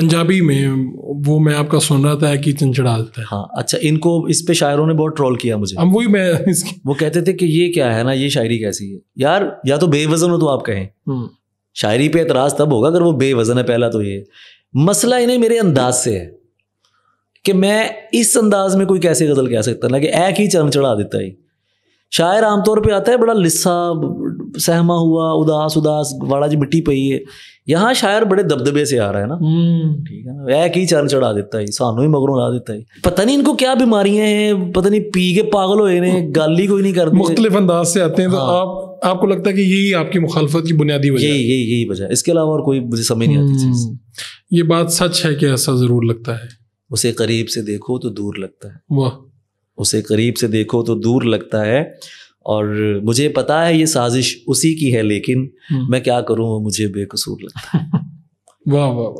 पंजाबी में वो मैं आपका सुन रहा था कि चंचड़ालता है हाँ अच्छा इनको इस पे शायरों ने बहुत ट्रोल किया मुझे हम वही मैं वो कहते थे कि ये क्या है ना ये शायरी कैसी है यार या तो बेवजन हो तो आप कहें हम्म। शायरी पे एतराज तब होगा अगर वो बेवजन है पहला तो ये मसला इन्हें मेरे अंदाज से है कि मैं इस अंदाज में कोई कैसे गजल कह सकता ना कि एक ही चरम चढ़ा देता है शायर आमतौर पे आता है बड़ा लिस्सा सहमा हुआ उदास उदास वाड़ा जी मिट्टी पई है यहाँ शायर बड़े दबदबे से आ रहा है ना हम्म। ठीक है ना एक ही चरण चढ़ा देता है सानू ही मगरों ला देता है पता नहीं इनको क्या बीमारियां हैं पता नहीं पी के पागल होए ने गाली कोई नहीं करते मुख्तलिफ अंदाज से आते हैं तो हाँ। आप आपको लगता है कि यही आपकी मुखालफत की बुनियादी वजह यही यही यही वजह इसके अलावा और कोई मुझे समझ नहीं आती हम्म। ये बात सच है कि ऐसा जरूर लगता है उसे करीब से देखो तो दूर लगता है वाह उसे करीब से देखो तो दूर लगता है और मुझे पता है ये साजिश उसी की है लेकिन हम्म। मैं क्या करूँ मुझे बेकसूर लगता है वाह वाह वाह